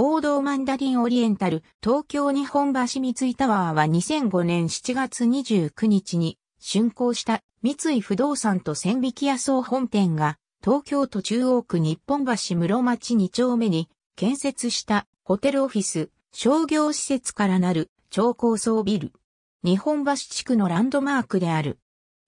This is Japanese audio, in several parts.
王道マンダリンオリエンタル、東京日本橋三井タワーは2005年7月29日に竣工した三井不動産と千引屋総本店が東京都中央区日本橋室町2丁目に建設したホテルオフィス、商業施設からなる超高層ビル。日本橋地区のランドマークである。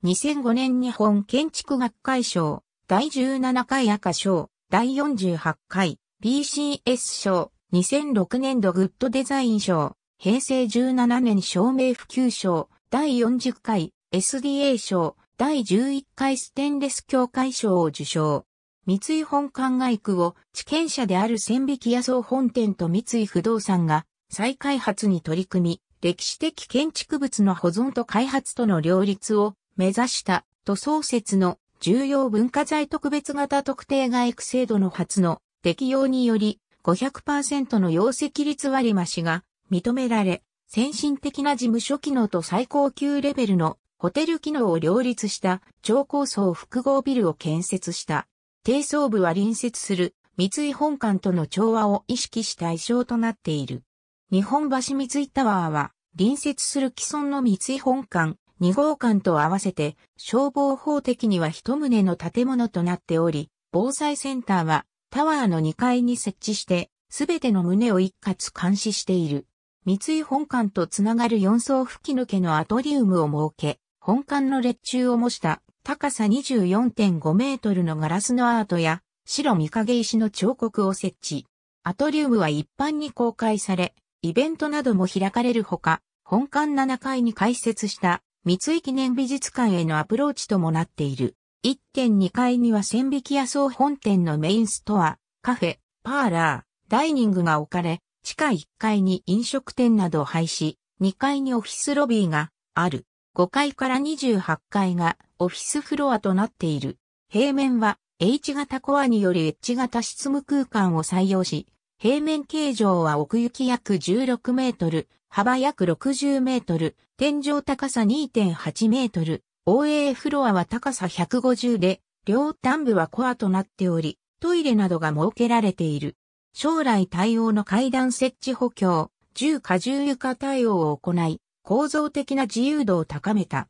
2005年日本建築学会賞、第17回赤賞、第48回 BCS 賞、2006年度グッドデザイン賞、平成17年照明普及賞、第40回 SDA 賞、第11回ステンレス協会賞を受賞。三井本館外区を地権者である千匹野草本店と三井不動産が再開発に取り組み、歴史的建築物の保存と開発との両立を目指した塗装説の重要文化財特別型特定外区制度の初の適用により500%の容積率割増が認められ、先進的な事務所機能と最高級レベルのホテル機能を両立した超高層複合ビルを建設した。低層部は隣接する三井本館との調和を意識した対象となっている。日本橋三井タワーは隣接する既存の三井本館二号館と合わせて消防法的には一棟の建物となっており、防災センターはタワーの2階に設置して、すべての胸を一括監視している。三井本館とつながる4層吹き抜けのアトリウムを設け、本館の列柱を模した高さ24.5メートルのガラスのアートや白見影石の彫刻を設置。アトリウムは一般に公開され、イベントなども開かれるほか、本館7階に開設した三井記念美術館へのアプローチともなっている。1.2階には千匹屋総本店のメインストア、カフェ、パーラー、ダイニングが置かれ、地下1階に飲食店などを廃止、2階にオフィスロビーがある。5階から28階がオフィスフロアとなっている。平面は H 型コアによる H 型執務空間を採用し、平面形状は奥行き約16メートル、幅約60メートル、天井高さ2.8メートル、防衛フロアは高さ150で、両端部はコアとなっており、トイレなどが設けられている。将来対応の階段設置補強、重荷重床対応を行い、構造的な自由度を高めた。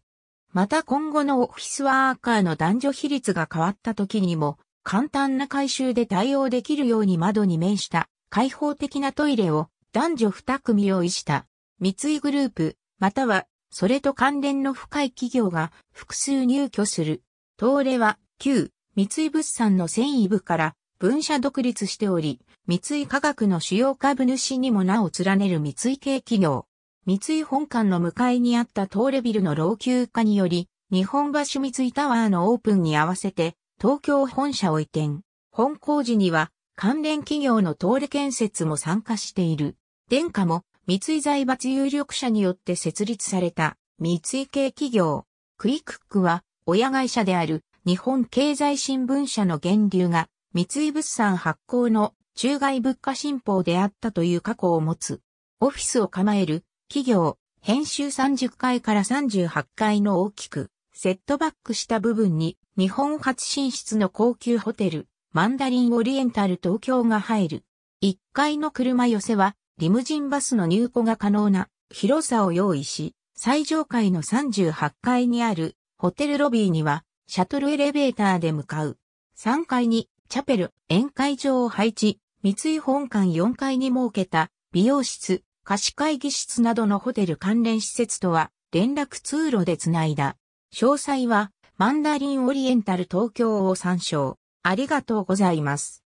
また今後のオフィスワーカーの男女比率が変わった時にも、簡単な改修で対応できるように窓に面した開放的なトイレを男女2組用意した。三井グループ、またはそれと関連の深い企業が複数入居する。東レは、旧、三井物産の繊維部から分社独立しており、三井化学の主要株主にも名を連ねる三井系企業。三井本館の向かいにあった東レビルの老朽化により、日本橋三井タワーのオープンに合わせて、東京本社を移転。本工事には、関連企業の東レ建設も参加している。殿下も、三井財閥有力者によって設立された三井系企業、クイクックは親会社である日本経済新聞社の源流が三井物産発行の中外物価新報であったという過去を持つ。オフィスを構える企業、編集30階から38階の大きくセットバックした部分に日本初進出の高級ホテル、マンダリンオリエンタル東京が入る。1階の車寄せはリムジンバスの入庫が可能な広さを用意し、最上階の38階にあるホテルロビーにはシャトルエレベーターで向かう。3階にチャペル、宴会場を配置、三井本館4階に設けた美容室、貸会議室などのホテル関連施設とは連絡通路でつないだ。詳細はマンダリンオリエンタル東京を参照。ありがとうございます。